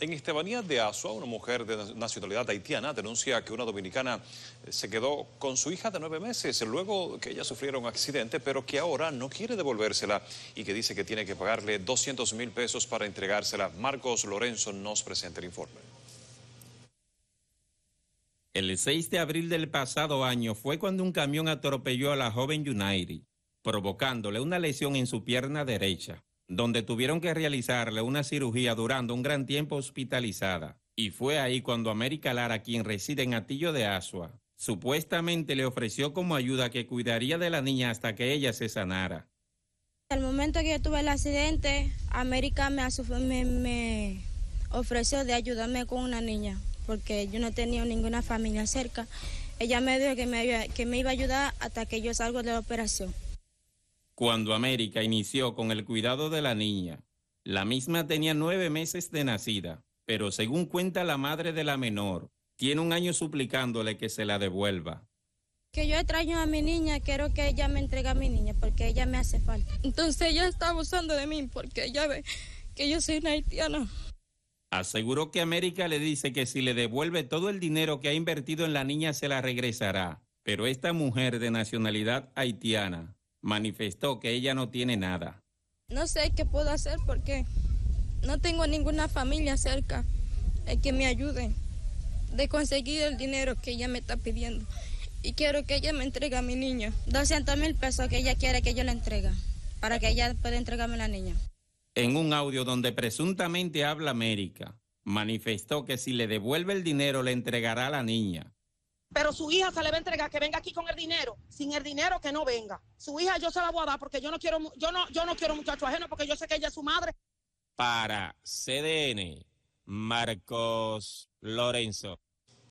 En Estebanía de Asua, una mujer de nacionalidad haitiana denuncia que una dominicana eh, se quedó con su hija de nueve meses luego que ella sufriera un accidente, pero que ahora no quiere devolvérsela y que dice que tiene que pagarle 200 mil pesos para entregársela. Marcos Lorenzo nos presenta el informe. El 6 de abril del pasado año fue cuando un camión atropelló a la joven Yunairi, provocándole una lesión en su pierna derecha donde tuvieron que realizarle una cirugía durando un gran tiempo hospitalizada. Y fue ahí cuando América Lara, quien reside en Atillo de Asua, supuestamente le ofreció como ayuda que cuidaría de la niña hasta que ella se sanara. Al momento que yo tuve el accidente, América me, ofreció de ayudarme con una niña, porque yo no tenía ninguna familia cerca. Ella me dijo que me, que me iba a ayudar hasta que yo salgo de la operación. Cuando América inició con el cuidado de la niña, la misma tenía nueve meses de nacida, pero según cuenta la madre de la menor, tiene un año suplicándole que se la devuelva. Que yo extraño a mi niña, quiero que ella me entregue a mi niña porque ella me hace falta. Entonces ella está abusando de mí porque ella ve que yo soy una haitiana. Aseguró que América le dice que si le devuelve todo el dinero que ha invertido en la niña se la regresará, pero esta mujer de nacionalidad haitiana manifestó que ella no tiene nada. No sé qué puedo hacer porque no tengo ninguna familia cerca que me ayude de conseguir el dinero que ella me está pidiendo. Y quiero que ella me entregue a mi niña. 200 mil pesos que ella quiere que yo le entregue para que ella pueda entregarme a la niña. En un audio donde presuntamente habla América, manifestó que si le devuelve el dinero le entregará a la niña pero su hija se le va a entregar que venga aquí con el dinero, sin el dinero que no venga. Su hija yo se la voy a dar porque yo no quiero, yo no, yo no quiero muchacho ajeno porque yo sé que ella es su madre. Para CDN, Marcos Lorenzo.